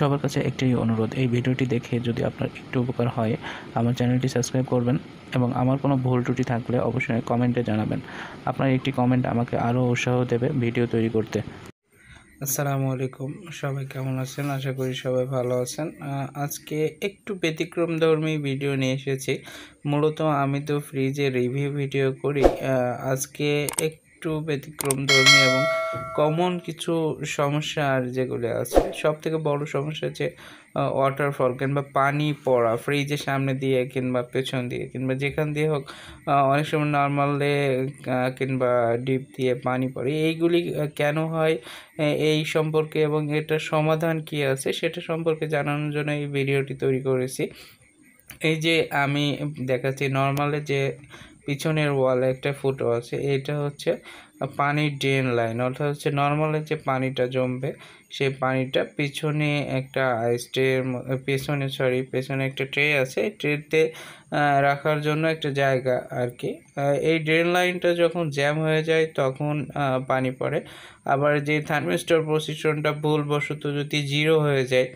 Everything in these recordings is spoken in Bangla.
সবার কাছে একটাই অনুরোধ এই ভিডিওটি দেখে যদি আপনার একটু উপকার হয় আমার চ্যানেলটি সাবস্ক্রাইব করবেন এবং আমার কোনো ভুল ত্রুটি থাকলে অবশ্যই কমেন্টে জানাবেন আপনার একটি কমেন্ট আমাকে আরও উৎসাহ দেবে ভিডিও তৈরি করতে আসসালামু আলাইকুম সবাই কেমন আছেন আশা করি সবাই ভালো আছেন আজকে একটু ব্যতিক্রমধর্মী ভিডিও নিয়ে এসেছি মূলত আমি তো ফ্রিজে রিভিউ ভিডিও করি আজকে এক একটু ব্যতিক্রমধর্মী এবং কমন কিছু সমস্যা আর যেগুলো আছে সব থেকে বড়ো সমস্যা হচ্ছে ওয়াটারফল কিংবা পানি পড়া ফ্রিজের সামনে দিয়ে কিংবা পেছন দিয়ে কিংবা যেখান দিয়ে হোক অনেক সময় নর্মালে কিংবা ডিপ দিয়ে পানি পড়ে এইগুলি কেন হয় এই সম্পর্কে এবং এটার সমাধান কি আছে সেটা সম্পর্কে জানানোর জন্য এই ভিডিওটি তৈরি করেছি এই যে আমি দেখাচ্ছি নর্মালে যে পিছনের ওয়ালে একটা ফুটো আছে এটা হচ্ছে পানির ড্রেন লাইন অর্থাৎ হচ্ছে নর্মালে যে পানিটা জমবে সেই পানিটা পিছনে একটা স্টের পেছনে সরি পেছনে একটা ট্রে আছে ট্রেতে রাখার জন্য একটা জায়গা আর কি এই ড্রেন লাইনটা যখন জ্যাম হয়ে যায় তখন পানি পড়ে আবার যে থার্মিস্টোর পজিশনটা ভুলবশত যদি জিরো হয়ে যায়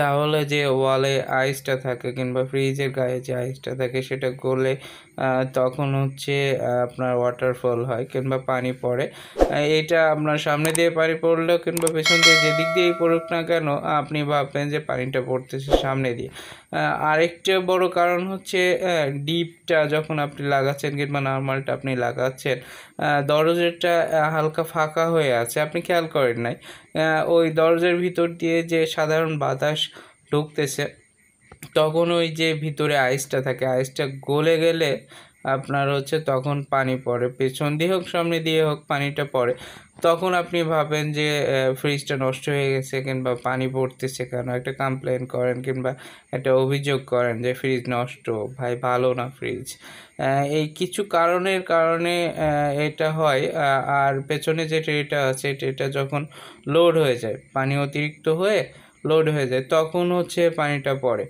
তাহলে যে ওয়ালে আইসটা থাকে কিংবা ফ্রিজের গায়ে যে আইসটা থাকে সেটা গলে তখন হচ্ছে আপনার ওয়াটারফল হয় কিংবা পানি পড়ে এটা আপনার সামনে দিয়ে পানি পড়লেও কিংবা পেছন দিয়ে যেদিক দিয়েই পড়ুক না কেন আপনি ভাববেন যে পানিটা পড়তেছে সামনে দিয়ে আরেকটা বড় কারণ হচ্ছে ডিপটা যখন আপনি লাগাচ্ছেন কিংবা নর্মালটা আপনি লাগাচ্ছেন দরজাটা হালকা ফাঁকা হয়ে আছে আপনি খেয়াল করেন নাই ওই দরজার ভিতর দিয়ে যে সাধারণ বাতাস বাতাস ঢুকতেছে তখন ওই যে ভিতরে আইসটা থাকে আইসটা গলে গেলে আপনার হচ্ছে তখন পানি পড়ে পেছন দিয়ে হোক সামনে দিয়ে হোক পানিটা পড়ে তখন আপনি ভাবেন যে ফ্রিজটা নষ্ট হয়ে গেছে কিংবা পানি পড়তেছে কেন একটা কমপ্লেন করেন কিংবা একটা অভিযোগ করেন যে ফ্রিজ নষ্ট ভাই ভালো না ফ্রিজ এই কিছু কারণের কারণে এটা হয় আর পেছনে যে ট্রেটা আছে ট্রেটা যখন লোড হয়ে যায় পানি অতিরিক্ত হয়ে লোড হয়ে যায় তখন হচ্ছে পানিটা পড়ে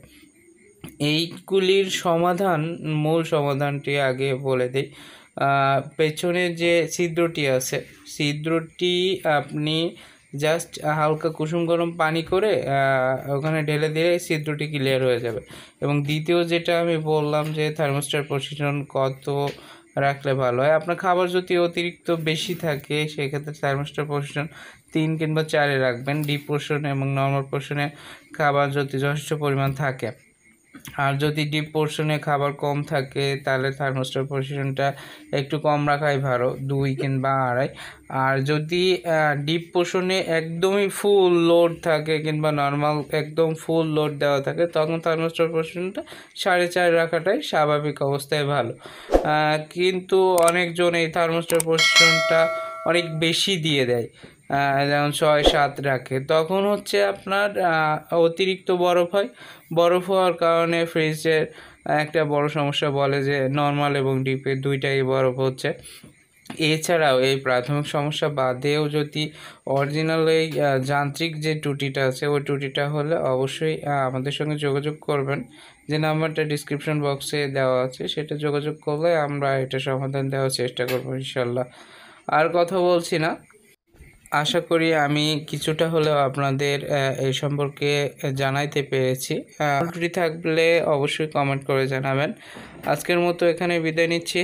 এইগুলির সমাধান মূল সমাধানটি আগে বলে দিই পেছনে যে ছিদ্রটি আছে ছিদ্রটি আপনি জাস্ট হালকা কুসুম গরম পানি করে ওখানে ঢেলে দিলে ছিদ্রটি ক্লিয়ার হয়ে যাবে এবং দ্বিতীয় যেটা আমি বললাম যে থার্মোস্টার প্রশিক্ষণ কত রাখলে ভালো হয় আপনার খাবার যদি অতিরিক্ত বেশি থাকে সেক্ষেত্রে থার্মোস্টার পোর্শন তিন কিংবা চারে রাখবেন ডিপ পোর্শন এবং নর্মাল পোর্শনে খাবার যদি যথেষ্ট পরিমাণ থাকে আর যদি ডিপ পোর্শনে খাবার কম থাকে তাহলে থার্মোস্টার পোর্শনটা একটু কম রাখাই ভালো দুই কিংবা আড়াই আর যদি ডিপ পোর্শনে একদমই ফুল লোড থাকে কিংবা নর্মাল একদম ফুল লোড দেওয়া থাকে তখন থার্মোস্টার পোর্শনটা সাড়ে চার রাখাটাই স্বাভাবিক অবস্থায় ভালো কিন্তু অনেকজন এই থার্মোস্টার পোর্শনটা অনেক বেশি দিয়ে দেয় যেমন ছয় সাত রাখে তখন হচ্ছে আপনার অতিরিক্ত বরফ হয় বরফ হওয়ার কারণে ফ্রিজের একটা বড় সমস্যা বলে যে নর্মাল এবং ডিপে দুইটাই বরফ হচ্ছে এছাড়াও এই প্রাথমিক সমস্যা বাদেও যদি অরিজিনাল এই যান্ত্রিক যে টুটিটা আছে ওই টুটিটা হলে অবশ্যই আমাদের সঙ্গে যোগাযোগ করবেন যে নাম্বারটা ডিসক্রিপশন বক্সে দেওয়া আছে সেটা যোগাযোগ করলে আমরা এটা সমাধান দেওয়ার চেষ্টা করবো ইনশাল্লাহ আর কথা বলছি না আশা করি আমি কিছুটা হলেও আপনাদের এই সম্পর্কে জানাইতে পেরেছি ত্রুটি থাকলে অবশ্যই কমেন্ট করে জানাবেন আজকের মতো এখানে বিদায় নিচ্ছি